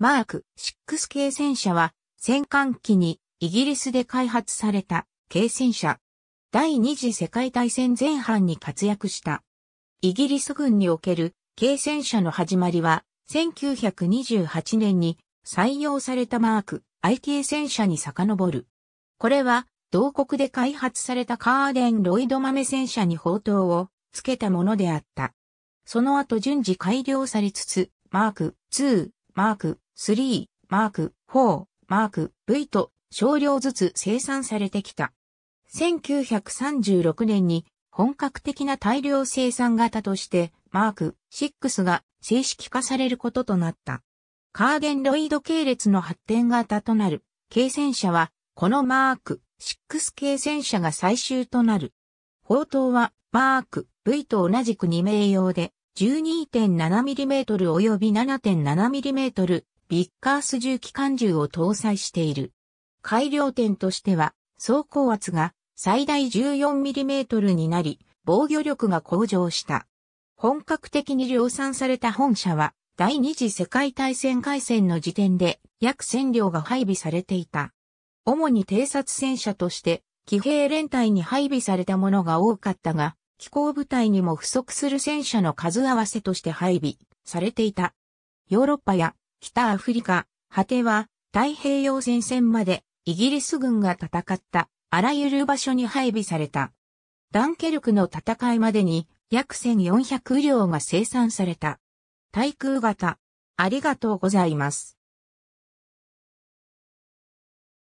マーク6系戦車は戦艦機にイギリスで開発された軽戦車。第二次世界大戦前半に活躍した。イギリス軍における軽戦車の始まりは1928年に採用されたマーク IK 戦車に遡る。これは同国で開発されたカーデン・ロイド豆戦車に砲塔を付けたものであった。その後順次改良されつつ、マーク2、マーク3、マーク4、マーク V と少量ずつ生産されてきた。1936年に本格的な大量生産型としてマーク6が正式化されることとなった。カーゲンロイド系列の発展型となる、軽戦車は、このマーク6軽戦車が最終となる。砲塔は、マーク V と同じく2名用で、12.7mm 及び 7.7mm ビッカース重機関銃を搭載している。改良点としては、走行圧が最大 14mm になり、防御力が向上した。本格的に量産された本社は、第二次世界大戦開戦の時点で約1000両が配備されていた。主に偵察戦車として、騎兵連隊に配備されたものが多かったが、機構部隊にも不足する戦車の数合わせとして配備されていた。ヨーロッパや北アフリカ、果ては太平洋戦線までイギリス軍が戦ったあらゆる場所に配備された。ダンケルクの戦いまでに約1400両が生産された。対空型。ありがとうございます。